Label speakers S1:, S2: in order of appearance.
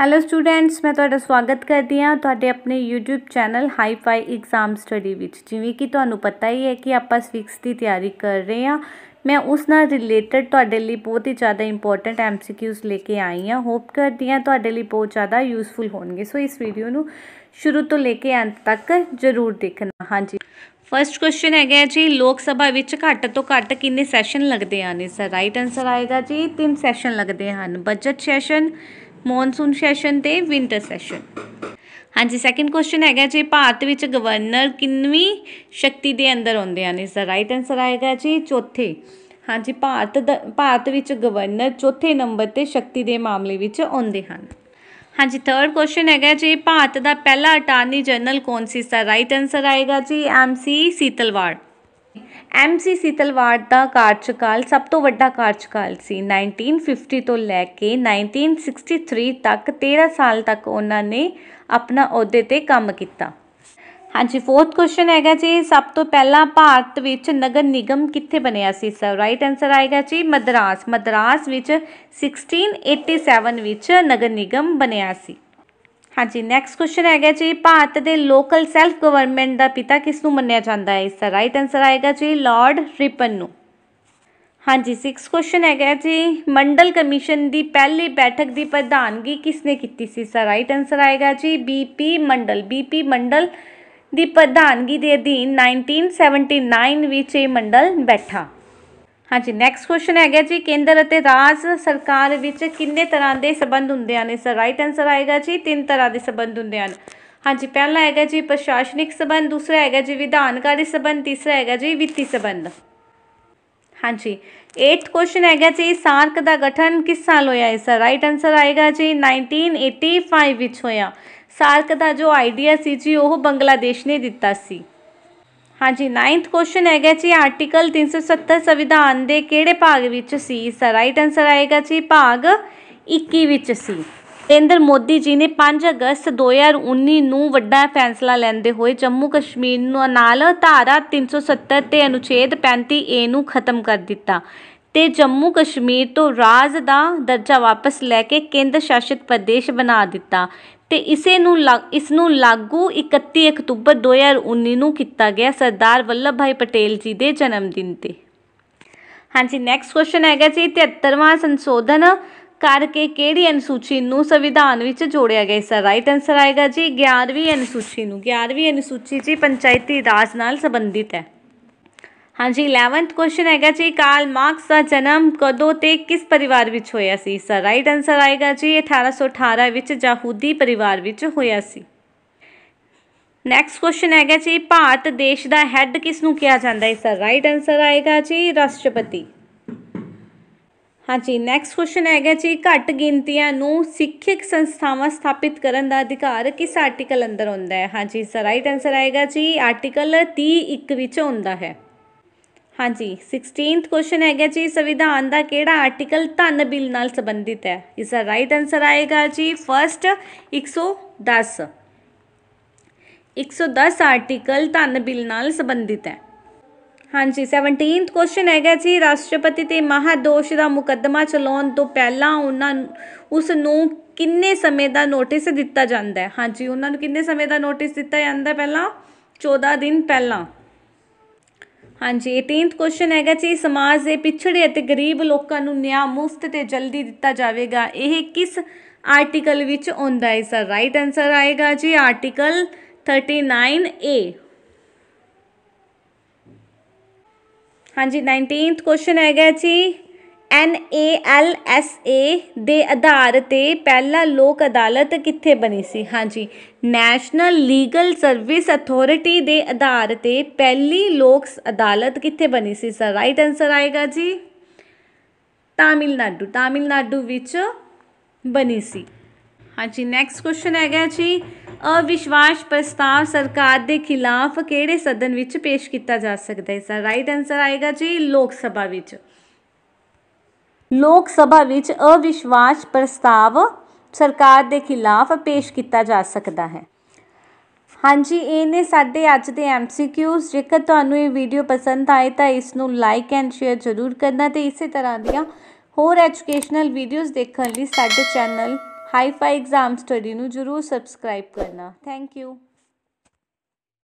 S1: hello students ਮੈਂ ਤੁਹਾਡਾ ਸਵਾਗਤ ਕਰਦੀ ਹਾਂ ਤੁਹਾਡੇ ਆਪਣੇ YouTube channel hi fi exam study ਵਿੱਚ ਜਿਵੇਂ ਕਿ ਤੁਹਾਨੂੰ ਪਤਾ ਹੀ ਹੈ ਕਿ ਆਪਾਂ ਸਿਕਸ ਦੀ ਤਿਆਰੀ ਕਰ ਰਹੇ ਹਾਂ ਮੈਂ ਉਸ ਨਾਲ ਰਿਲੇਟਡ ਤੁਹਾਡੇ ਲਈ ਬਹੁਤ ਹੀ ਜ਼ਿਆਦਾ ਇੰਪੋਰਟੈਂਟ ਐਮਸੀਕਿਊਜ਼ ਲੈ ਕੇ ਆਈ ਹਾਂ ਹੋਪ ਕਰਦੀ ਹਾਂ ਤੁਹਾਡੇ ਲਈ ਬਹੁਤ ਜ਼ਿਆਦਾ ਯੂਸਫੁਲ ਹੋਣਗੇ ਸੋ ਇਸ ਵੀਡੀਓ ਨੂੰ ਸ਼ੁਰੂ ਤੋਂ ਲੈ ਕੇ ਅੰਤ ਤੱਕ ਜ਼ਰੂਰ ਦੇਖਣਾ ਹਾਂਜੀ ਫਰਸਟ ਕੁਐਸਚਨ ਹੈਗਾ ਜੀ ਲੋਕ ਸਭਾ ਵਿੱਚ ਘੱਟ ਤੋਂ ਘੱਟ ਕਿੰਨੇ ਸੈਸ਼ਨ ਲੱਗਦੇ ਹਨ ਇਸ ਰਾਈਟ ਆਨਸਰ ਆਏਗਾ ਜੀ ਤਿੰਨ ਸੈਸ਼ਨ ਲੱਗਦੇ ਹਨ ਬਜਟ ਸੈਸ਼ਨ ਮੌਨਸੂਨ ਸੈਸ਼ਨ ਤੇ ਵਿంటర్ ਸੈਸ਼ਨ ਹਾਂਜੀ ਸੈਕਿੰਡ ਕੁਐਸਚਨ ਹੈਗਾ ਜੀ ਭਾਰਤ ਵਿੱਚ ਗਵਰਨਰ ਕਿੰਨਵੀਂ ਸ਼ਕਤੀ ਦੇ ਅੰਦਰ ਆਉਂਦੇ ਹਨ ਇਸ ਦਾ ਰਾਈਟ ਆਨਸਰ ਆਏਗਾ ਜੀ ਚੌਥੇ ਹਾਂਜੀ ਭਾਰਤ ਭਾਰਤ ਵਿੱਚ ਗਵਰਨਰ ਚੌਥੇ ਨੰਬਰ ਤੇ ਸ਼ਕਤੀ ਦੇ ਮਾਮਲੇ ਵਿੱਚ ਆਉਂਦੇ ਹਨ ਹਾਂਜੀ ਥਰਡ ਕੁਐਸਚਨ ਹੈਗਾ ਜੀ ਭਾਰਤ ਦਾ ਪਹਿਲਾ ਅਟਾਰਨੀ ਜਨਰਲ ਕੌਣ ਸੀ ਇਸ ਦਾ ਰਾਈਟ ਆਨਸਰ ਆਏਗਾ ਜੀ ਐਮ ਸੀ ਸੀਤਲਵਾੜ ਐਮ ਸੀ ਸੀਤਲਵਾੜ ਦਾ ਕਾਰਜਕਾਲ ਸਭ ਤੋਂ ਵੱਡਾ ਕਾਰਜਕਾਲ ਸੀ 1950 ਤੋਂ ਲੈ ਕੇ 1963 ਤੱਕ 13 ਸਾਲ ਤੱਕ ਉਹਨਾਂ ਨੇ ਆਪਣਾ ਅਹੁਦੇ ਤੇ ਕੰਮ ਕੀਤਾ ਹਾਂਜੀ ਫੋਰਥ ਕੁਐਸਚਨ ਹੈਗਾ ਜੀ ਸਭ ਤੋਂ ਪਹਿਲਾਂ ਭਾਰਤ ਵਿੱਚ ਨਗਰ ਨਿਗਮ ਕਿੱਥੇ ਬਣਿਆ ਸੀ ਸਰ ਰਾਈਟ ਆਨਸਰ ਆਏਗਾ ਜੀ ਮਦਰਾਸ ਮਦਰਾਸ ਵਿੱਚ 1687 ਵਿੱਚ ਨਗਰ ਨਿਗਮ ਬਣਿਆ ਸੀ ਹਾਂਜੀ ਨੈਕਸਟ ਕੁਐਸਚਨ ਹੈਗਾ ਜੀ ਭਾਰਤ ਦੇ ਲੋਕਲ ਸੈਲਫ ਗਵਰਨਮੈਂਟ ਦਾ ਪਿਤਾ ਕਿਸ ਨੂੰ ਮੰਨਿਆ ਜਾਂਦਾ ਹੈ ਇਸ ਦਾ ਰਾਈਟ ਆਨਸਰ ਆਏਗਾ ਜੀ ਲਾਰਡ ਰਿਪਨ ਨੂੰ ਹਾਂਜੀ 6 ਕੁਐਸਚਨ ਹੈਗਾ ਜੀ ਮੰਡਲ ਕਮਿਸ਼ਨ ਦੀ ਪਹਿਲੀ ਬੈਠਕ ਦੀ ਪ੍ਰਧਾਨਗੀ ਕਿਸ ਨੇ ਕੀਤੀ ਸੀ ਇਸ ਦਾ ਰਾਈਟ ਆਨਸਰ ਆਏਗਾ ਜੀ ਬੀਪੀ ਮੰਡਲ ਬੀਪੀ ਮੰਡਲ ਦੀ ਪ੍ਰਧਾਨਗੀ ਦੇ ਅਧੀਨ 1979 ਵਿੱਚ ਇਹ ਮੰਡਲ ਬੈਠਾ ਹਾਂਜੀ ਨੈਕਸਟ ਕੁਐਸਚਨ ਹੈਗਾ ਜੀ ਕੇਂਦਰ ਅਤੇ ਰਾਜ ਸਰਕਾਰ ਵਿੱਚ ਕਿੰਨੇ ਤਰ੍ਹਾਂ ਦੇ ਸਬੰਧ ਹੁੰਦੇ ਹਨ ਇਸ ਦਾ ਰਾਈਟ ਆਨਸਰ ਆਏਗਾ ਜੀ ਤਿੰਨ ਤਰ੍ਹਾਂ ਦੇ ਸਬੰਧ ਹੁੰਦੇ ਹਨ ਹਾਂਜੀ ਪਹਿਲਾ ਹੈਗਾ ਜੀ ਪ੍ਰਸ਼ਾਸਨਿਕ ਸਬੰਧ ਦੂਸਰਾ ਹੈਗਾ ਜੀ ਵਿਧਾਨਕਾਰੀ ਸਬੰਧ ਤੀਸਰਾ ਹੈਗਾ ਜੀ ਵਿੱਤੀ ਸਬੰਧ ਹਾਂਜੀ 8th ਕੁਐਸਚਨ ਹੈਗਾ ਜੀ ਸਾਰਕ ਦਾ ਗਠਨ ਕਿਸ ਸਾਲ ਹੋਇਆ ਇਸ ਦਾ ਰਾਈਟ ਆਨਸਰ ਆਏਗਾ ਜੀ 1985 ਵਿੱਚ ਹੋਇਆ ਸਾਰਕ ਦਾ ਜੋ ਆਈਡੀਆ ਸੀ ਜੀ ਉਹ ਬੰਗਲਾਦੇਸ਼ ਨੇ ਦਿੱਤਾ ਸੀ ਹਾਂਜੀ 9th ਕੁਐਸਚਨ ਹੈਗਾ ਜੀ ਆਰਟੀਕਲ 370 ਸੰਵਿਧਾਨ ਦੇ ਕਿਹੜੇ ਭਾਗ ਵਿੱਚ ਸੀ ਇਸ ਦਾ ਰਾਈਟ ਆਨਸਰ ਆਏਗਾ ਜੀ ਭਾਗ 21 ਵਿੱਚ ਸੀ ਨਰਿੰਦਰ ਮੋਦੀ ਜੀ ਨੇ 5 ਅਗਸਤ 2019 ਨੂੰ ਵੱਡਾ ਫੈਸਲਾ ਲੈਂਦੇ ਹੋਏ ਜੰਮੂ ਕਸ਼ਮੀਰ ਨੂੰ ਨਾਲ ਧਾਰਾ 370 ਤੇ ਅਨੁਛੇਦ 35A ਨੂੰ ਖਤਮ ਕਰ ਦਿੱਤਾ ਤੇ ਜੰਮੂ ਕਸ਼ਮੀਰ ਤੋਂ ਰਾਜ ਦਾ ਦਰਜਾ ਵਾਪਸ ਲੈ ਕੇ ਕੇਂਦਰ ਸ਼ਾਸਿਤ ਪ੍ਰਦੇਸ਼ ਬਣਾ ਦਿੱਤਾ ਤੇ ਇਸੇ ਨੂੰ ਇਸ ਨੂੰ ਲਾਗੂ 31 ਅਕਤੂਬਰ 2019 ਨੂੰ ਕੀਤਾ ਗਿਆ ਸਰਦਾਰ ਵੱਲਭ ਭਾਈ ਪਟੇਲ ਜੀ ਦੇ ਜਨਮ ਦਿਨ 'ਤੇ ਹਾਂਜੀ ਨੈਕਸਟ ਕੁਐਸਚਨ ਹੈਗਾ ਜੀ 73ਵਾਂ ਸੰਸ਼ੋਧਨ ਕਰਕੇ ਕਿਹੜੀ ਅਨੁਸੂਚੀ ਨੂੰ ਸੰਵਿਧਾਨ ਵਿੱਚ ਜੋੜਿਆ ਗਿਆ ਇਸ ਰਾਈਟ ਆਨਸਰ ਆਏਗਾ ਜੀ 11ਵੀਂ ਅਨੁਸੂਚੀ ਨੂੰ 11ਵੀਂ ਅਨੁਸੂਚੀ ਜੀ ਪੰਚਾਇਤੀ ਰਾਜ ਨਾਲ ਸੰਬੰਧਿਤ ਹੈ ਹਾਂਜੀ 11th ਕੁਐਸਚਨ ਹੈਗਾ ਜੀ ਕਾਰਲ ਮਾਰਕਸ ਦਾ ਜਨਮ ਕਦੋਂ ਤੇ ਕਿਸ ਪਰਿਵਾਰ ਵਿੱਚ ਹੋਇਆ ਸੀ ਸਰ ਰਾਈਟ ਆਨਸਰ ਆਏਗਾ ਜੀ 1818 ਵਿੱਚ ਯਹੂਦੀ ਪਰਿਵਾਰ ਵਿੱਚ ਹੋਇਆ ਸੀ ਨੈਕਸਟ ਕੁਐਸਚਨ ਹੈਗਾ ਜੀ ਭਾਰਤ ਦੇਸ਼ ਦਾ ਹੈੱਡ ਕਿਸ ਨੂੰ ਕਿਹਾ ਜਾਂਦਾ ਹੈ ਸਰ ਰਾਈਟ ਆਨਸਰ ਆਏਗਾ ਜੀ ਰਾਸ਼ਟਰਪਤੀ ਹਾਂਜੀ ਨੈਕਸਟ ਕੁਐਸਚਨ ਹੈਗਾ ਜੀ ਘੱਟ ਗਿਣਤੀਆਂ ਨੂੰ ਸਿੱਖਿਅਕ ਸੰਸਥਾਵਾਂ ਸਥਾਪਿਤ ਕਰਨ ਦਾ ਅਧਿਕਾਰ ਕਿਸ ਆਰਟੀਕਲ ਅੰਦਰ ਹੁੰਦਾ ਹੈ ਹਾਂਜੀ ਸਰ ਰਾਈਟ ਆਨਸਰ ਆਏਗਾ ਜੀ ਆਰਟੀਕਲ 31 ਵਿੱਚ ਹੁੰਦਾ ਹੈ ਹਾਂਜੀ 16th ਕੁਐਸਚਨ ਹੈਗਾ ਜੀ ਸੰਵਿਧਾਨ ਦਾ ਕਿਹੜਾ ਆਰਟੀਕਲ ਧਨ ਬਿੱਲ ਨਾਲ ਸੰਬੰਧਿਤ ਹੈ ਇਸ ਦਾ ਰਾਈਟ ਆਨਸਰ ਆਏਗਾ ਜੀ ਫਰਸਟ 110 110 ਆਰਟੀਕਲ ਧਨ ਬਿੱਲ ਨਾਲ ਸੰਬੰਧਿਤ ਹੈ ਹਾਂਜੀ 17th ਕੁਐਸਚਨ ਹੈਗਾ ਜੀ ਰਾਸ਼ਟਰਪਤੀ ਤੇ ਮਹਾਦੋਸ਼ ਦਾ ਮੁਕੱਦਮਾ ਚਲਾਉਣ ਤੋਂ ਪਹਿਲਾਂ ਉਹਨਾਂ ਉਸ ਨੂੰ ਕਿੰਨੇ ਸਮੇਂ ਦਾ ਨੋਟਿਸ ਦਿੱਤਾ ਜਾਂਦਾ ਹੈ ਹਾਂਜੀ ਉਹਨਾਂ ਨੂੰ ਕਿੰਨੇ ਸਮੇਂ ਦਾ ਨੋਟਿਸ ਦਿੱਤਾ ਜਾਂਦਾ ਪਹਿਲਾਂ 14 ਦਿਨ ਪਹਿਲਾਂ ਹਾਂਜੀ 18th ਕੁਐਸਚਨ ਹੈਗਾ ਜੀ ਸਮਾਜ ਦੇ ਪਿਛੜੇ ਅਤੇ ਗਰੀਬ ਲੋਕਾਂ ਨੂੰ ਨਿਆਂ ਮੁਫਤ ਤੇ ਜਲਦੀ ਦਿੱਤਾ ਜਾਵੇਗਾ ਇਹ ਕਿਸ ਆਰਟੀਕਲ ਵਿੱਚ ਆਉਂਦਾ ਹੈ ਸਰ ਰਾਈਟ ਆਨਸਰ ਆਏਗਾ ਜੀ ਆਰਟੀਕਲ 39A ਹਾਂਜੀ 19th ਕੁਐਸਚਨ ਹੈਗਾ ਜੀ ਐਨ ਏ ਐਲ ਐਸ ਏ ਦੇ ਆਧਾਰ 'ਤੇ ਪਹਿਲਾ ਲੋਕ ਅਦਾਲਤ ਕਿੱਥੇ ਬਣੀ ਸੀ ਹਾਂਜੀ ਨੈਸ਼ਨਲ ਲੀਗਲ ਸਰਵਿਸ ਅਥਾਰਟੀ ਦੇ ਆਧਾਰ 'ਤੇ ਪਹਿਲੀ ਲੋਕ ਅਦਾਲਤ ਕਿੱਥੇ ਬਣੀ ਸੀ ਸਰ ਰਾਈਟ ਆਨਸਰ ਆਏਗਾ ਜੀ ਤਾਮਿਲਨਾਡੂ ਤਾਮਿਲਨਾਡੂ ਵਿੱਚ ਬਣੀ ਸੀ ਹਾਂਜੀ ਨੈਕਸਟ ਕੁਐਸਚਨ ਹੈਗਾ ਜੀ ਅਵਿਸ਼ਵਾਸ ਪ੍ਰਸਤਾਵ ਸਰਕਾਰ ਦੇ ਖਿਲਾਫ ਕਿਹੜੇ ਸਦਨ ਵਿੱਚ ਪੇਸ਼ ਕੀਤਾ ਜਾ ਸਕਦਾ ਹੈ ਸਰ ਰਾਈਟ ਆਨਸਰ ਆਏਗਾ ਜੀ ਲੋਕ ਸਭਾ ਵਿੱਚ ਲੋਕ ਸਭਾ ਵਿੱਚ ਅਵਿਸ਼ਵਾਸ ਪ੍ਰਸਤਾਵ ਸਰਕਾਰ ਦੇ ਖਿਲਾਫ ਪੇਸ਼ ਕੀਤਾ ਜਾ ਸਕਦਾ ਹੈ ਹਾਂਜੀ ਇਹ ਨੇ ਸਾਡੇ ਅੱਜ ਦੇ ਐਮਸੀਕਿਊਸ ਜੇਕਰ ਤੁਹਾਨੂੰ ਇਹ ਵੀਡੀਓ ਪਸੰਦ ਆਏ ਤਾਂ ਇਸ ਨੂੰ ਲਾਈਕ ਐਂਡ ਸ਼ੇਅਰ ਜ਼ਰੂਰ ਕਰਨਾ ਤੇ ਇਸੇ ਤਰ੍ਹਾਂ ਦੀਆਂ ਹੋਰ ਐਜੂਕੇਸ਼ਨਲ ਵੀਡੀਓਜ਼ ਦੇਖਣ ਲਈ ਸਾਡੇ ਚੈਨਲ ਹਾਈਫਾਈ ਐਗਜ਼ਾਮ ਸਟੱਡੀ ਨੂੰ ਜ਼ਰੂਰ ਸਬਸਕ੍ਰਾਈਬ ਕਰਨਾ ਥੈਂਕ ਯੂ